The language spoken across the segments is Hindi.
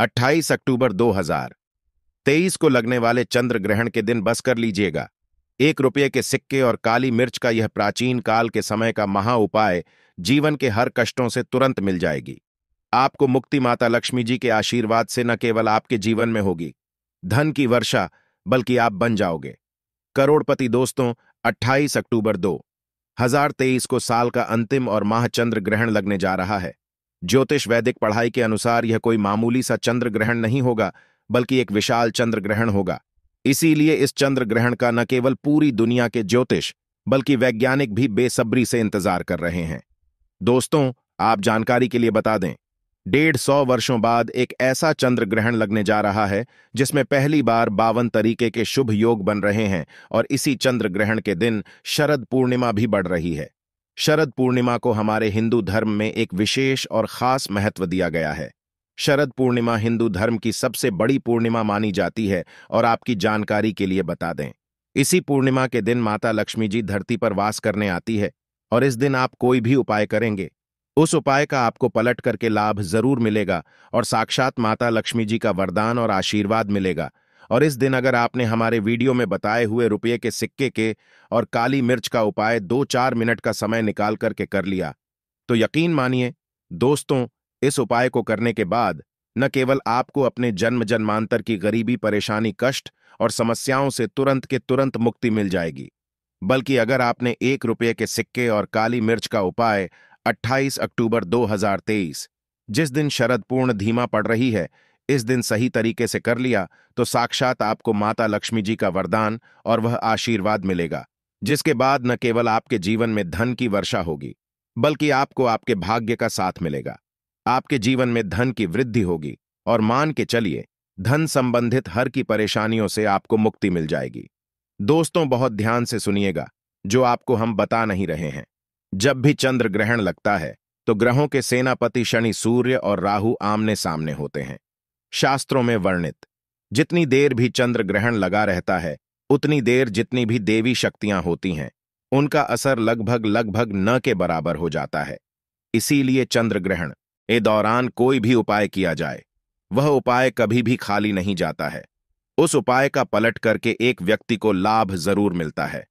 28 अक्टूबर 2000 तेईस को लगने वाले चंद्र ग्रहण के दिन बस कर लीजिएगा एक रुपये के सिक्के और काली मिर्च का यह प्राचीन काल के समय का महा उपाय जीवन के हर कष्टों से तुरंत मिल जाएगी आपको मुक्ति माता लक्ष्मी जी के आशीर्वाद से न केवल आपके जीवन में होगी धन की वर्षा बल्कि आप बन जाओगे करोड़पति दोस्तों 28 अक्टूबर 2023 को साल का अंतिम और महाचंद्र ग्रहण लगने जा रहा है ज्योतिष वैदिक पढ़ाई के अनुसार यह कोई मामूली सा चंद्र ग्रहण नहीं होगा बल्कि एक विशाल चंद्र ग्रहण होगा इसीलिए इस चंद्र ग्रहण का न केवल पूरी दुनिया के ज्योतिष बल्कि वैज्ञानिक भी बेसब्री से इंतजार कर रहे हैं दोस्तों आप जानकारी के लिए बता दें डेढ़ सौ वर्षों बाद एक ऐसा चंद्र ग्रहण लगने जा रहा है जिसमें पहली बार बावन तरीके के शुभ योग बन रहे हैं और इसी चंद्र ग्रहण के दिन शरद पूर्णिमा भी बढ़ रही है शरद पूर्णिमा को हमारे हिंदू धर्म में एक विशेष और खास महत्व दिया गया है शरद पूर्णिमा हिंदू धर्म की सबसे बड़ी पूर्णिमा मानी जाती है और आपकी जानकारी के लिए बता दें इसी पूर्णिमा के दिन माता लक्ष्मी जी धरती पर वास करने आती है और इस दिन आप कोई भी उपाय करेंगे उस उपाय का आपको पलट करके लाभ जरूर मिलेगा और साक्षात माता लक्ष्मी जी का वरदान और आशीर्वाद मिलेगा और इस दिन अगर आपने हमारे वीडियो में बताए हुए रुपये के सिक्के के और काली मिर्च का उपाय दो चार मिनट का समय निकाल करके कर लिया तो यकीन मानिए दोस्तों इस उपाय को करने के बाद न केवल आपको अपने जन्म जन्मांतर की गरीबी परेशानी कष्ट और समस्याओं से तुरंत के तुरंत मुक्ति मिल जाएगी बल्कि अगर आपने एक रुपये के सिक्के और काली मिर्च का उपाय 28 अक्टूबर 2023 जिस दिन शरद पूर्ण धीमा पड़ रही है इस दिन सही तरीके से कर लिया तो साक्षात आपको माता लक्ष्मी जी का वरदान और वह आशीर्वाद मिलेगा जिसके बाद न केवल आपके जीवन में धन की वर्षा होगी बल्कि आपको आपके भाग्य का साथ मिलेगा आपके जीवन में धन की वृद्धि होगी और मान के चलिए धन संबंधित हर की परेशानियों से आपको मुक्ति मिल जाएगी दोस्तों बहुत ध्यान से सुनिएगा जो आपको हम बता नहीं रहे हैं जब भी चंद्र ग्रहण लगता है तो ग्रहों के सेनापति शनि सूर्य और राहु आमने सामने होते हैं शास्त्रों में वर्णित जितनी देर भी चंद्र ग्रहण लगा रहता है उतनी देर जितनी भी देवी शक्तियां होती हैं उनका असर लगभग लगभग न के बराबर हो जाता है इसीलिए चंद्र ग्रहण ए दौरान कोई भी उपाय किया जाए वह उपाय कभी भी खाली नहीं जाता है उस उपाय का पलट करके एक व्यक्ति को लाभ जरूर मिलता है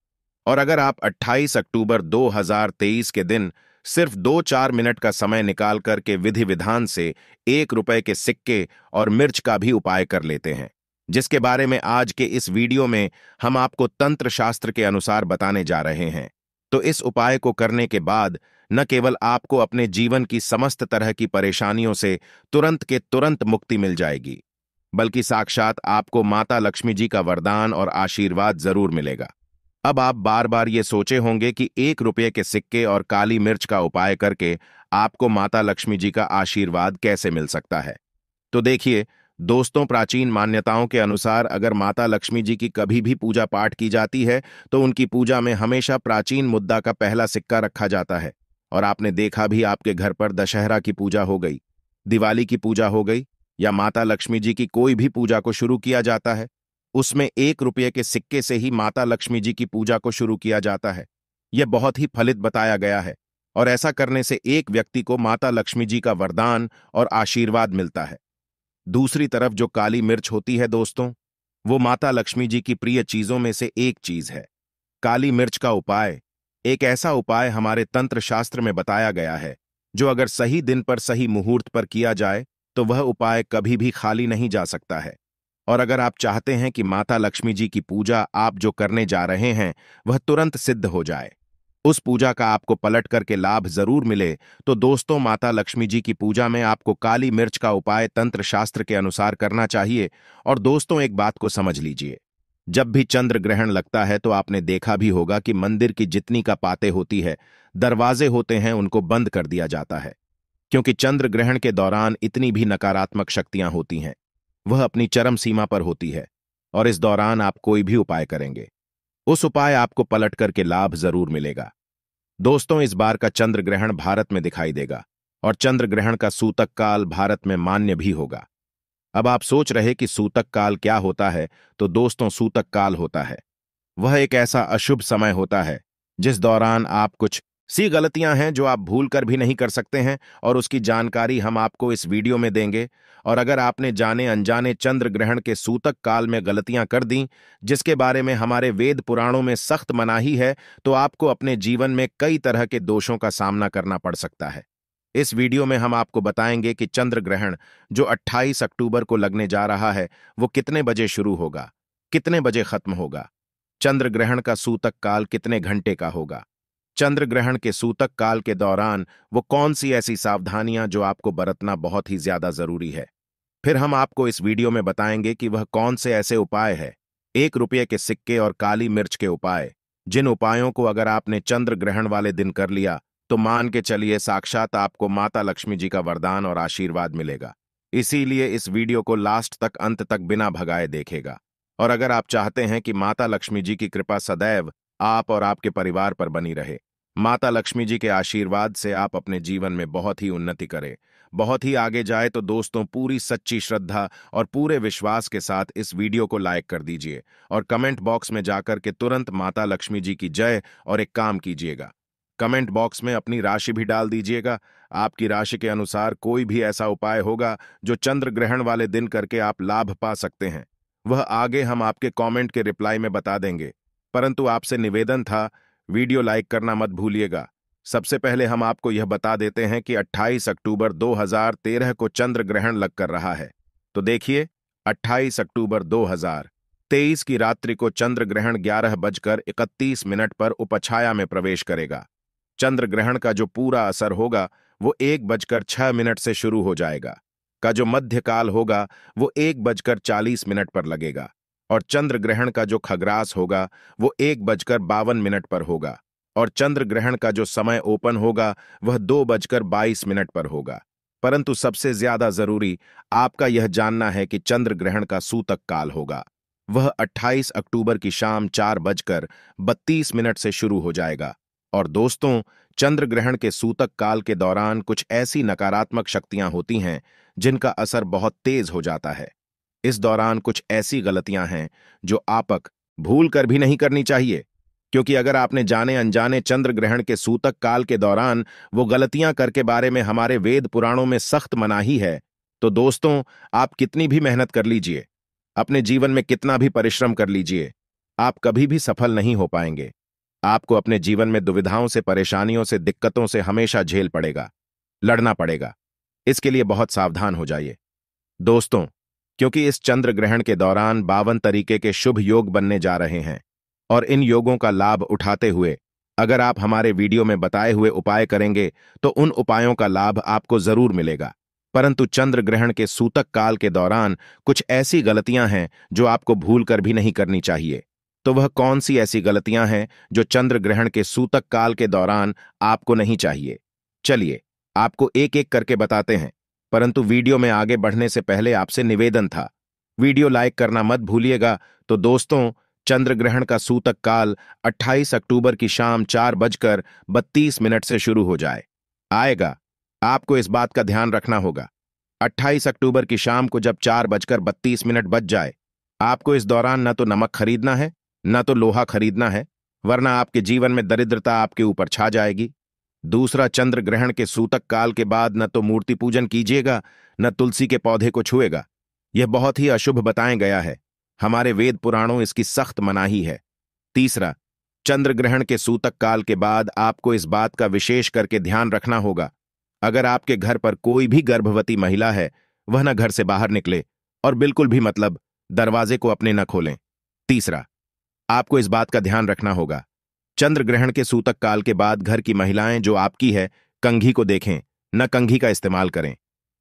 और अगर आप 28 अक्टूबर 2023 के दिन सिर्फ दो चार मिनट का समय निकाल करके विधि विधान से एक रुपए के सिक्के और मिर्च का भी उपाय कर लेते हैं जिसके बारे में आज के इस वीडियो में हम आपको तंत्र शास्त्र के अनुसार बताने जा रहे हैं तो इस उपाय को करने के बाद न केवल आपको अपने जीवन की समस्त तरह की परेशानियों से तुरंत के तुरंत मुक्ति मिल जाएगी बल्कि साक्षात आपको माता लक्ष्मी जी का वरदान और आशीर्वाद जरूर मिलेगा अब आप बार बार ये सोचे होंगे कि एक रुपये के सिक्के और काली मिर्च का उपाय करके आपको माता लक्ष्मी जी का आशीर्वाद कैसे मिल सकता है तो देखिए दोस्तों प्राचीन मान्यताओं के अनुसार अगर माता लक्ष्मी जी की कभी भी पूजा पाठ की जाती है तो उनकी पूजा में हमेशा प्राचीन मुद्दा का पहला सिक्का रखा जाता है और आपने देखा भी आपके घर पर दशहरा की पूजा हो गई दिवाली की पूजा हो गई या माता लक्ष्मी जी की कोई भी पूजा को शुरू किया जाता है उसमें एक रुपये के सिक्के से ही माता लक्ष्मी जी की पूजा को शुरू किया जाता है यह बहुत ही फलित बताया गया है और ऐसा करने से एक व्यक्ति को माता लक्ष्मी जी का वरदान और आशीर्वाद मिलता है दूसरी तरफ जो काली मिर्च होती है दोस्तों वो माता लक्ष्मी जी की प्रिय चीजों में से एक चीज है काली मिर्च का उपाय एक ऐसा उपाय हमारे तंत्र शास्त्र में बताया गया है जो अगर सही दिन पर सही मुहूर्त पर किया जाए तो वह उपाय कभी भी खाली नहीं जा सकता है और अगर आप चाहते हैं कि माता लक्ष्मी जी की पूजा आप जो करने जा रहे हैं वह तुरंत सिद्ध हो जाए उस पूजा का आपको पलट करके लाभ जरूर मिले तो दोस्तों माता लक्ष्मी जी की पूजा में आपको काली मिर्च का उपाय तंत्र शास्त्र के अनुसार करना चाहिए और दोस्तों एक बात को समझ लीजिए जब भी चंद्र ग्रहण लगता है तो आपने देखा भी होगा कि मंदिर की जितनी का पाते होती है दरवाजे होते हैं उनको बंद कर दिया जाता है क्योंकि चंद्र ग्रहण के दौरान इतनी भी नकारात्मक शक्तियां होती हैं वह अपनी चरम सीमा पर होती है और इस दौरान आप कोई भी उपाय करेंगे उस उपाय आपको पलट करके लाभ जरूर मिलेगा दोस्तों इस बार का चंद्र ग्रहण भारत में दिखाई देगा और चंद्र ग्रहण का सूतक काल भारत में मान्य भी होगा अब आप सोच रहे कि सूतक काल क्या होता है तो दोस्तों सूतक काल होता है वह एक ऐसा अशुभ समय होता है जिस दौरान आप कुछ सी गलतियां हैं जो आप भूल कर भी नहीं कर सकते हैं और उसकी जानकारी हम आपको इस वीडियो में देंगे और अगर आपने जाने अनजाने चंद्र ग्रहण के सूतक काल में गलतियां कर दी जिसके बारे में हमारे वेद पुराणों में सख्त मनाही है तो आपको अपने जीवन में कई तरह के दोषों का सामना करना पड़ सकता है इस वीडियो में हम आपको बताएंगे कि चंद्र ग्रहण जो अट्ठाईस अक्टूबर को लगने जा रहा है वो कितने बजे शुरू होगा कितने बजे खत्म होगा चंद्र ग्रहण का सूतक काल कितने घंटे का होगा चंद्र ग्रहण के सूतक काल के दौरान वो कौन सी ऐसी सावधानियां जो आपको बरतना बहुत ही ज्यादा जरूरी है फिर हम आपको इस वीडियो में बताएंगे कि वह कौन से ऐसे उपाय है एक रुपये के सिक्के और काली मिर्च के उपाय जिन उपायों को अगर आपने चंद्र ग्रहण वाले दिन कर लिया तो मान के चलिए साक्षात आपको माता लक्ष्मी जी का वरदान और आशीर्वाद मिलेगा इसीलिए इस वीडियो को लास्ट तक अंत तक बिना भगाए देखेगा और अगर आप चाहते हैं कि माता लक्ष्मी जी की कृपा सदैव आप और आपके परिवार पर बनी रहे माता लक्ष्मी जी के आशीर्वाद से आप अपने जीवन में बहुत ही उन्नति करें बहुत ही आगे जाए तो दोस्तों पूरी सच्ची श्रद्धा और पूरे विश्वास के साथ इस वीडियो को लाइक कर दीजिए और कमेंट बॉक्स में जाकर के तुरंत माता लक्ष्मी जी की जय और एक काम कीजिएगा कमेंट बॉक्स में अपनी राशि भी डाल दीजिएगा आपकी राशि के अनुसार कोई भी ऐसा उपाय होगा जो चंद्र ग्रहण वाले दिन करके आप लाभ पा सकते हैं वह आगे हम आपके कमेंट के रिप्लाई में बता देंगे परंतु आपसे निवेदन था वीडियो लाइक करना मत भूलिएगा सबसे पहले हम आपको यह बता देते हैं कि 28 अक्टूबर 2013 को चंद्र ग्रहण लग कर रहा है तो देखिए 28 अक्टूबर 2023 की रात्रि को चंद्र ग्रहण ग्यारह बजकर इकतीस मिनट पर उपछाया में प्रवेश करेगा चंद्र ग्रहण का जो पूरा असर होगा वो एक बजकर छह मिनट से शुरू हो जाएगा का जो मध्यकाल होगा वो एक बजकर चालीस मिनट पर लगेगा और चंद्र ग्रहण का जो खगरास होगा वो एक बजकर बावन मिनट पर होगा और चंद्र ग्रहण का जो समय ओपन होगा वह दो बजकर बाईस मिनट पर होगा परंतु सबसे ज्यादा जरूरी आपका यह जानना है कि चंद्र ग्रहण का सूतक काल होगा वह 28 अक्टूबर की शाम चार बजकर बत्तीस मिनट से शुरू हो जाएगा और दोस्तों चंद्र ग्रहण के सूतक काल के दौरान कुछ ऐसी नकारात्मक शक्तियां होती हैं जिनका असर बहुत तेज हो जाता है इस दौरान कुछ ऐसी गलतियां हैं जो आपक भूल कर भी नहीं करनी चाहिए क्योंकि अगर आपने जाने अनजाने चंद्र ग्रहण के सूतक काल के दौरान वो गलतियां करके बारे में हमारे वेद पुराणों में सख्त मनाही है तो दोस्तों आप कितनी भी मेहनत कर लीजिए अपने जीवन में कितना भी परिश्रम कर लीजिए आप कभी भी सफल नहीं हो पाएंगे आपको अपने जीवन में दुविधाओं से परेशानियों से दिक्कतों से हमेशा झेल पड़ेगा लड़ना पड़ेगा इसके लिए बहुत सावधान हो जाइए दोस्तों क्योंकि इस चंद्र ग्रहण के दौरान बावन तरीके के शुभ योग बनने जा रहे हैं और इन योगों का लाभ उठाते हुए अगर आप हमारे वीडियो में बताए हुए उपाय करेंगे तो उन उपायों का लाभ आपको जरूर मिलेगा परंतु चंद्र ग्रहण के सूतक काल के दौरान कुछ ऐसी गलतियां हैं जो आपको भूल कर भी नहीं करनी चाहिए तो वह कौन सी ऐसी गलतियां हैं जो चंद्र ग्रहण के सूतक काल के दौरान आपको नहीं चाहिए चलिए आपको एक एक करके बताते हैं परंतु वीडियो में आगे बढ़ने से पहले आपसे निवेदन था वीडियो लाइक करना मत भूलिएगा तो दोस्तों चंद्र ग्रहण का सूतक काल 28 अक्टूबर की शाम चार बजकर बत्तीस मिनट से शुरू हो जाए आएगा आपको इस बात का ध्यान रखना होगा 28 अक्टूबर की शाम को जब चार बजकर बत्तीस मिनट बच जाए आपको इस दौरान न तो नमक खरीदना है न तो लोहा खरीदना है वरना आपके जीवन में दरिद्रता आपके ऊपर छा जाएगी दूसरा चंद्र ग्रहण के सूतक काल के बाद न तो मूर्ति पूजन कीजिएगा न तुलसी के पौधे को छुएगा यह बहुत ही अशुभ बताया गया है हमारे वेद पुराणों इसकी सख्त मनाही है तीसरा चंद्र ग्रहण के सूतक काल के बाद आपको इस बात का विशेष करके ध्यान रखना होगा अगर आपके घर पर कोई भी गर्भवती महिला है वह न घर से बाहर निकले और बिल्कुल भी मतलब दरवाजे को अपने न खोलें तीसरा आपको इस बात का ध्यान रखना होगा चंद्र ग्रहण के सूतक काल के बाद घर की महिलाएं जो आपकी है कंघी को देखें न कंघी का इस्तेमाल करें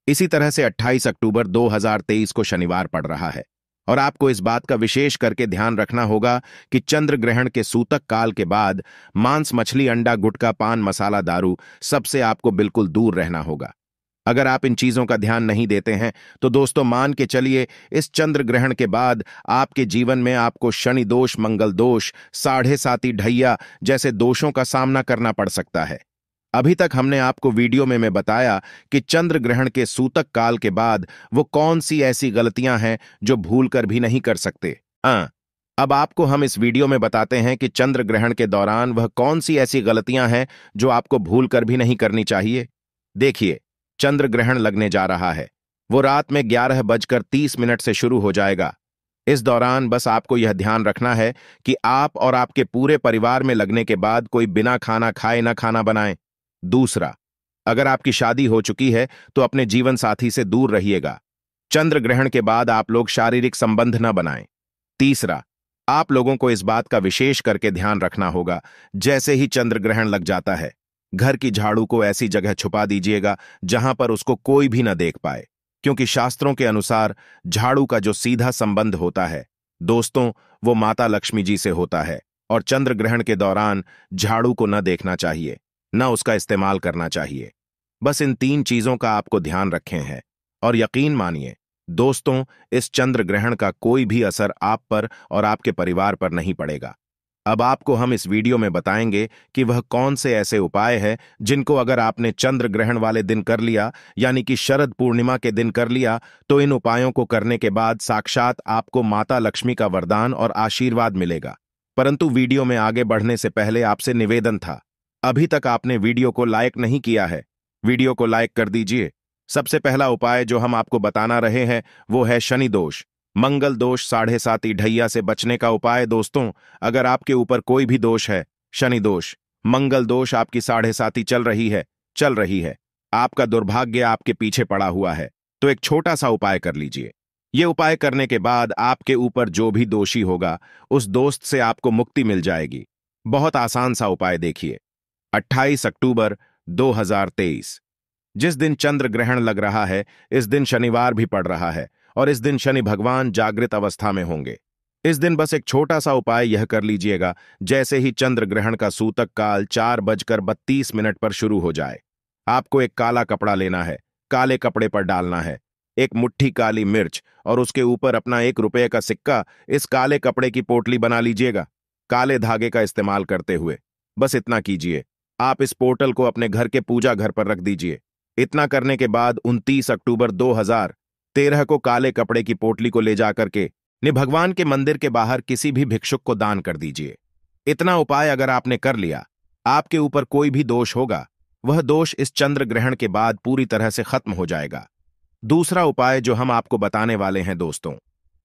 इसी तरह से 28 अक्टूबर 2023 को शनिवार पड़ रहा है और आपको इस बात का विशेष करके ध्यान रखना होगा कि चंद्र ग्रहण के सूतक काल के बाद मांस मछली अंडा गुटखा पान मसाला दारू सबसे आपको बिल्कुल दूर रहना होगा अगर आप इन चीज़ों का ध्यान नहीं देते हैं तो दोस्तों मान के चलिए इस चंद्र ग्रहण के बाद आपके जीवन में आपको शनि दोष मंगल दोष साढ़े साथी ढैया जैसे दोषों का सामना करना पड़ सकता है अभी तक हमने आपको वीडियो में मैं बताया कि चंद्र ग्रहण के सूतक काल के बाद वो कौन सी ऐसी गलतियां हैं जो भूल कर भी नहीं कर सकते आ, हाँ, अब आपको हम इस वीडियो में बताते हैं कि चंद्र ग्रहण के दौरान वह कौन सी ऐसी गलतियां हैं जो आपको भूल कर भी नहीं करनी चाहिए देखिए चंद्र ग्रहण लगने जा रहा है वो रात में ग्यारह बजकर तीस मिनट से शुरू हो जाएगा इस दौरान बस आपको यह ध्यान रखना है कि आप और आपके पूरे परिवार में लगने के बाद कोई बिना खाना खाए ना खाना बनाए दूसरा अगर आपकी शादी हो चुकी है तो अपने जीवन साथी से दूर रहिएगा चंद्र ग्रहण के बाद आप लोग शारीरिक संबंध न बनाएं तीसरा आप लोगों को इस बात का विशेष करके ध्यान रखना होगा जैसे ही चंद्र ग्रहण लग जाता है घर की झाड़ू को ऐसी जगह छुपा दीजिएगा जहां पर उसको कोई भी न देख पाए क्योंकि शास्त्रों के अनुसार झाड़ू का जो सीधा संबंध होता है दोस्तों वो माता लक्ष्मी जी से होता है और चंद्र ग्रहण के दौरान झाड़ू को न देखना चाहिए न उसका इस्तेमाल करना चाहिए बस इन तीन चीजों का आपको ध्यान रखें हैं और यकीन मानिए दोस्तों इस चंद्र ग्रहण का कोई भी असर आप पर और आपके परिवार पर नहीं पड़ेगा अब आपको हम इस वीडियो में बताएंगे कि वह कौन से ऐसे उपाय हैं जिनको अगर आपने चंद्र ग्रहण वाले दिन कर लिया यानी कि शरद पूर्णिमा के दिन कर लिया तो इन उपायों को करने के बाद साक्षात आपको माता लक्ष्मी का वरदान और आशीर्वाद मिलेगा परंतु वीडियो में आगे बढ़ने से पहले आपसे निवेदन था अभी तक आपने वीडियो को लाइक नहीं किया है वीडियो को लाइक कर दीजिए सबसे पहला उपाय जो हम आपको बताना रहे हैं वो है शनिदोष मंगल दोष साढ़े साती ढैया से बचने का उपाय दोस्तों अगर आपके ऊपर कोई भी दोष है शनि दोष मंगल दोष आपकी साढ़े साती चल रही है चल रही है आपका दुर्भाग्य आपके पीछे पड़ा हुआ है तो एक छोटा सा उपाय कर लीजिए ये उपाय करने के बाद आपके ऊपर जो भी दोषी होगा उस दोस्त से आपको मुक्ति मिल जाएगी बहुत आसान सा उपाय देखिए 28 अक्टूबर 2023 जिस दिन चंद्र ग्रहण लग रहा है इस दिन शनिवार भी पड़ रहा है और इस दिन शनि भगवान जागृत अवस्था में होंगे इस दिन बस एक छोटा सा उपाय यह कर लीजिएगा जैसे ही चंद्र ग्रहण का सूतक काल चार बजकर बत्तीस मिनट पर शुरू हो जाए आपको एक काला कपड़ा लेना है काले कपड़े पर डालना है एक मुट्ठी काली मिर्च और उसके ऊपर अपना एक रुपये का सिक्का इस काले कपड़े की पोटली बना लीजिएगा काले धागे का इस्तेमाल करते हुए बस इतना कीजिए आप इस पोर्टल को अपने घर के पूजा घर पर रख दीजिए इतना करने के बाद 29 अक्टूबर तेरह को काले कपड़े की पोटली को ले जाकर के ने भगवान के मंदिर के बाहर किसी भी भिक्षुक को दान कर दीजिए इतना उपाय अगर आपने कर लिया आपके ऊपर कोई भी दोष होगा वह दोष इस चंद्र ग्रहण के बाद पूरी तरह से खत्म हो जाएगा दूसरा उपाय जो हम आपको बताने वाले हैं दोस्तों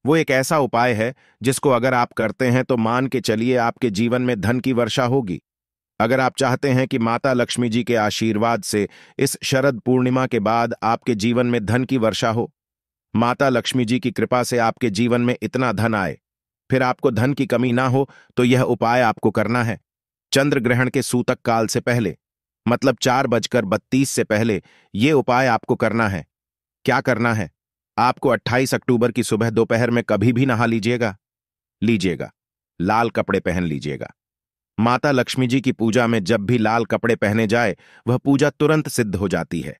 वो एक ऐसा उपाय है जिसको अगर आप करते हैं तो मान के चलिए आपके जीवन में धन की वर्षा होगी अगर आप चाहते हैं कि माता लक्ष्मी जी के आशीर्वाद से इस शरद पूर्णिमा के बाद आपके जीवन में धन की वर्षा हो माता लक्ष्मी जी की कृपा से आपके जीवन में इतना धन आए फिर आपको धन की कमी ना हो तो यह उपाय आपको करना है चंद्र ग्रहण के सूतक काल से पहले मतलब चार बजकर बत्तीस से पहले ये उपाय आपको करना है क्या करना है आपको 28 अक्टूबर की सुबह दोपहर में कभी भी नहा लीजिएगा लीजिएगा लाल कपड़े पहन लीजिएगा माता लक्ष्मी जी की पूजा में जब भी लाल कपड़े पहने जाए वह पूजा तुरंत सिद्ध हो जाती है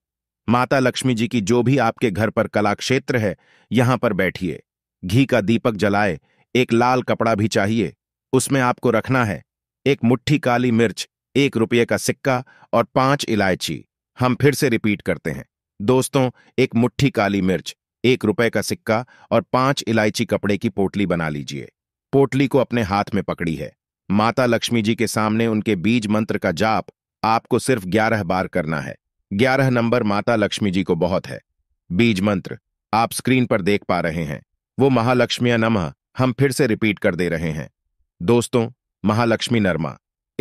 माता लक्ष्मी जी की जो भी आपके घर पर कला क्षेत्र है यहां पर बैठिए घी का दीपक जलाए एक लाल कपड़ा भी चाहिए उसमें आपको रखना है एक मुट्ठी काली मिर्च एक रुपये का सिक्का और पांच इलायची हम फिर से रिपीट करते हैं दोस्तों एक मुट्ठी काली मिर्च एक रुपये का सिक्का और पांच इलायची कपड़े की पोटली बना लीजिए पोटली को अपने हाथ में पकड़ी है माता लक्ष्मी जी के सामने उनके बीज मंत्र का जाप आपको सिर्फ ग्यारह बार करना है ग्यारह नंबर माता लक्ष्मी जी को बहुत है बीज मंत्र आप स्क्रीन पर देख पा रहे हैं वो महालक्ष्मिया नमः हम फिर से रिपीट कर दे रहे हैं दोस्तों महालक्ष्मी नरमा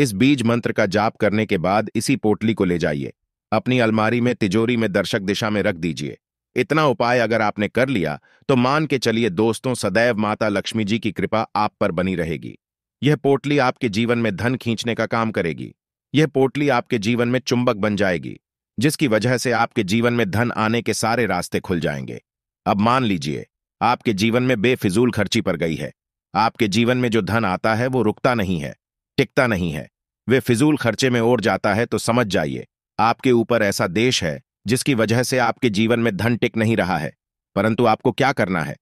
इस बीज मंत्र का जाप करने के बाद इसी पोटली को ले जाइए अपनी अलमारी में तिजोरी में दर्शक दिशा में रख दीजिए इतना उपाय अगर आपने कर लिया तो मान के चलिए दोस्तों सदैव माता लक्ष्मी जी की कृपा आप पर बनी रहेगी यह पोटली आपके जीवन में धन खींचने का काम करेगी यह पोटली आपके जीवन में चुंबक बन जाएगी जिसकी वजह से आपके जीवन में धन आने के सारे रास्ते खुल जाएंगे अब मान लीजिए आपके जीवन में बेफिजूल खर्ची पर गई है आपके जीवन में जो धन आता है वो रुकता नहीं है टिकता नहीं है वे फिजूल खर्चे में ओर जाता है तो समझ जाइए आपके ऊपर ऐसा देश है जिसकी वजह से आपके जीवन में धन टिक नहीं रहा है परंतु आपको क्या करना है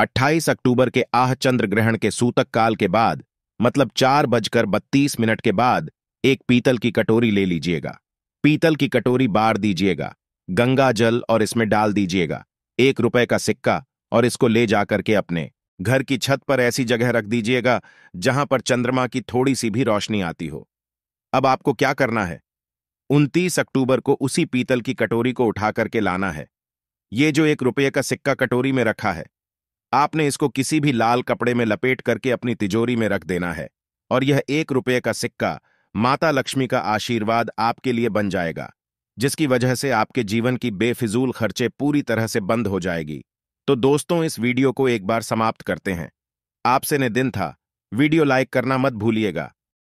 28 अक्टूबर के आह चंद्र ग्रहण के सूतक काल के बाद मतलब चार बजकर बत्तीस मिनट के बाद एक पीतल की कटोरी ले लीजिएगा पीतल की कटोरी बार दीजिएगा गंगा जल और इसमें डाल दीजिएगा एक रुपए का सिक्का और इसको ले जाकर के अपने घर की छत पर ऐसी जगह रख दीजिएगा जहां पर चंद्रमा की थोड़ी सी भी रोशनी आती हो अब आपको क्या करना है 29 अक्टूबर को उसी पीतल की कटोरी को उठा करके लाना है ये जो एक रुपये का सिक्का कटोरी में रखा है आपने इसको किसी भी लाल कपड़े में लपेट करके अपनी तिजोरी में रख देना है और यह एक रुपये का सिक्का माता लक्ष्मी का आशीर्वाद आपके लिए बन जाएगा जिसकी वजह से आपके जीवन की बेफिजूल खर्चे पूरी तरह से बंद हो जाएगी तो दोस्तों इस वीडियो को एक बार समाप्त करते हैं आपसे ने दिन था वीडियो लाइक करना मत भूलिएगा